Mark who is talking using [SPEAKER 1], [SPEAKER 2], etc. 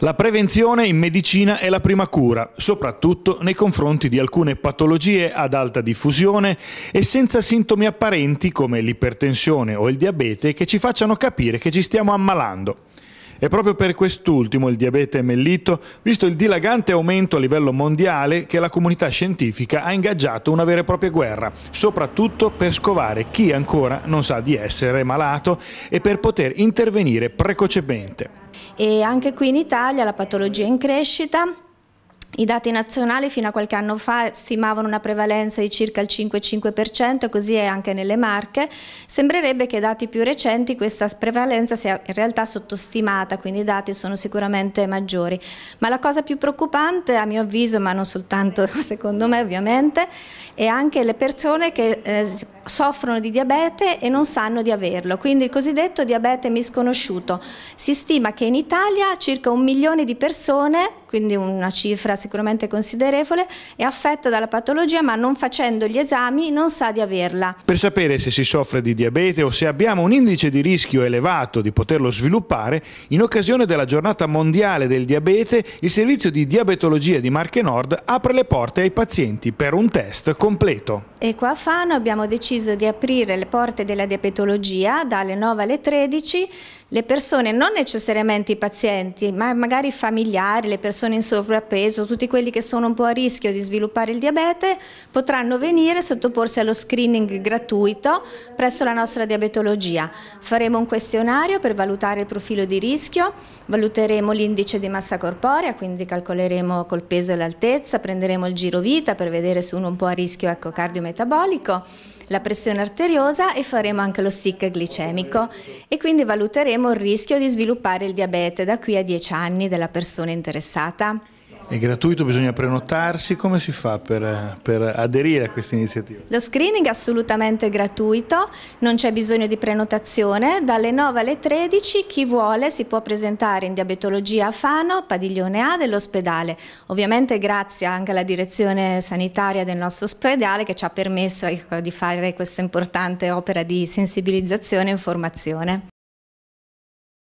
[SPEAKER 1] La prevenzione in medicina è la prima cura, soprattutto nei confronti di alcune patologie ad alta diffusione e senza sintomi apparenti come l'ipertensione o il diabete che ci facciano capire che ci stiamo ammalando. È proprio per quest'ultimo, il diabete mellito, visto il dilagante aumento a livello mondiale che la comunità scientifica ha ingaggiato una vera e propria guerra, soprattutto per scovare chi ancora non sa di essere malato e per poter intervenire precocemente.
[SPEAKER 2] E anche qui in Italia la patologia è in crescita, i dati nazionali fino a qualche anno fa stimavano una prevalenza di circa il 5,5%, così è anche nelle Marche. Sembrerebbe che dati più recenti questa prevalenza sia in realtà sottostimata, quindi i dati sono sicuramente maggiori. Ma la cosa più preoccupante, a mio avviso, ma non soltanto secondo me ovviamente, è anche le persone che eh, soffrono di diabete e non sanno di averlo, quindi il cosiddetto diabete misconosciuto. Si stima che in Italia circa un milione di persone, quindi una cifra sicuramente considerevole, è affetta dalla patologia ma non facendo gli esami non sa di averla.
[SPEAKER 1] Per sapere se si soffre di diabete o se abbiamo un indice di rischio elevato di poterlo sviluppare, in occasione della giornata mondiale del diabete, il servizio di diabetologia di Marche Nord apre le porte ai pazienti per un test completo.
[SPEAKER 2] E qua a Fano abbiamo deciso deciso di aprire le porte della diabetologia dalle 9 alle 13 le persone, non necessariamente i pazienti, ma magari i familiari, le persone in sovrappeso, tutti quelli che sono un po' a rischio di sviluppare il diabete, potranno venire e sottoporsi allo screening gratuito presso la nostra diabetologia. Faremo un questionario per valutare il profilo di rischio, valuteremo l'indice di massa corporea, quindi calcoleremo col peso e l'altezza, prenderemo il giro vita per vedere se uno è un po' a rischio ecco, cardiometabolico, la pressione arteriosa e faremo anche lo stick glicemico e quindi valuteremo Elimineremo il rischio di sviluppare il diabete da qui a 10 anni della persona interessata?
[SPEAKER 1] È gratuito, bisogna prenotarsi, come si fa per, per aderire a questa iniziativa?
[SPEAKER 2] Lo screening è assolutamente gratuito, non c'è bisogno di prenotazione, dalle 9 alle 13 chi vuole si può presentare in diabetologia a Fano, padiglione A dell'ospedale. Ovviamente grazie anche alla direzione sanitaria del nostro ospedale che ci ha permesso ecco, di fare questa importante opera di sensibilizzazione e informazione.